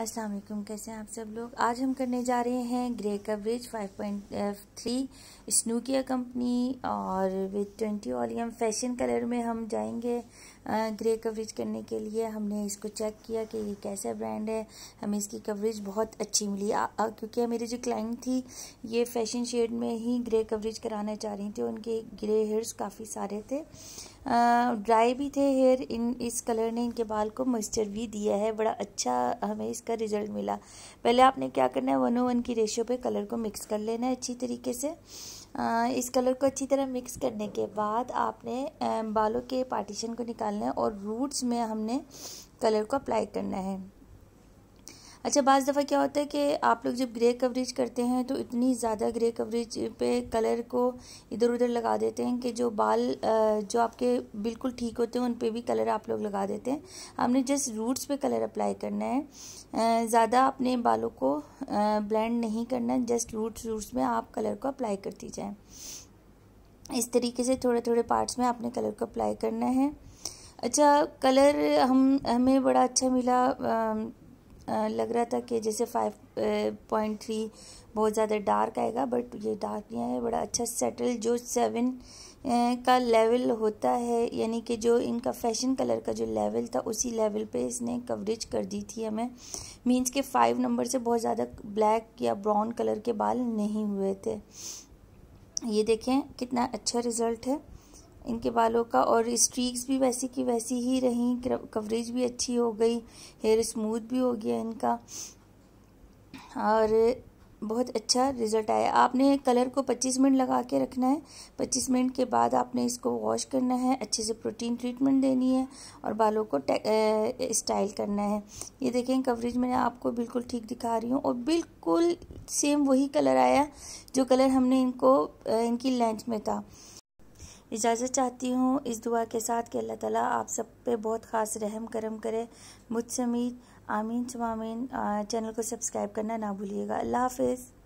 अस्सलाम वालेकुम कैसे हैं आप सब लोग आज हम करने जा रहे हैं ग्रे कवरेज 5.3 स्नूकिया कंपनी और with twenty volume fashion colour में हम जाएंगे ग्रे uh, कवरेज करने के लिए हमने इसको चेक किया कि ये कैसा ब्रांड है हमें इसकी कवरेज बहुत अच्छी मिली आ, आ, क्योंकि मेरी जो क्लाइंट थी ये फैशन शेड में ही ग्रे कवरेज कराना चाह रही थी उनके ग्रे हेयर्स काफ़ी सारे थे ड्राई भी थे हेयर इन इस कलर ने इनके बाल को मॉइस्चर भी दिया है बड़ा अच्छा हमें इस इसका रिजल्ट मिला पहले आपने क्या करना है वन ओ वन की रेशियो पे कलर को मिक्स कर लेना है अच्छी तरीके से आ, इस कलर को अच्छी तरह मिक्स करने के बाद आपने बालों के पार्टीशन को निकालना है और रूट्स में हमने कलर को अप्लाई करना है अच्छा बज़ दफ़ा क्या होता है कि आप लोग जब ग्रे कवरेज करते हैं तो इतनी ज़्यादा ग्रे कवरेज पे कलर को इधर उधर लगा देते हैं कि जो बाल जो आपके बिल्कुल ठीक होते हैं उन पे भी कलर आप लोग लगा देते हैं हमने जस्ट रूट्स पे कलर अप्लाई करना है ज़्यादा अपने बालों को ब्लेंड नहीं करना जस्ट रूट्स रूट्स में आप कलर को अप्लाई दी जाएँ इस तरीके से थोड़े थोड़े पार्ट्स में आपने कलर को अप्लाई करना है अच्छा कलर हम हमें बड़ा अच्छा मिला लग रहा था कि जैसे फाइव पॉइंट थ्री बहुत ज़्यादा डार्क आएगा बट ये डार्क नहीं आया बड़ा अच्छा सेटल जो सेवन का लेवल होता है यानी कि जो इनका फैशन कलर का जो लेवल था उसी लेवल पे इसने कवरेज कर दी थी हमें मींस के फाइव नंबर से बहुत ज़्यादा ब्लैक या ब्राउन कलर के बाल नहीं हुए थे ये देखें कितना अच्छा रिज़ल्ट है इनके बालों का और स्ट्रीक्स भी वैसी की वैसी ही रहीं कवरेज भी अच्छी हो गई हेयर स्मूथ भी हो गया इनका और बहुत अच्छा रिज़ल्ट आया आपने कलर को 25 मिनट लगा के रखना है 25 मिनट के बाद आपने इसको वॉश करना है अच्छे से प्रोटीन ट्रीटमेंट देनी है और बालों को स्टाइल करना है ये देखें कवरेज मैंने आपको बिल्कुल ठीक दिखा रही हूँ और बिल्कुल सेम वही कलर आया जो कलर हमने इनको इनकी लेंथ में था इजाज़त चाहती हूँ इस दुआ के साथ कि अल्लाह ताला आप सब पे बहुत ख़ास रहम करम करे मुझ समीत आमीन सुमामीन चैनल को सब्सक्राइब करना ना भूलिएगा अल्लाह हाफिज़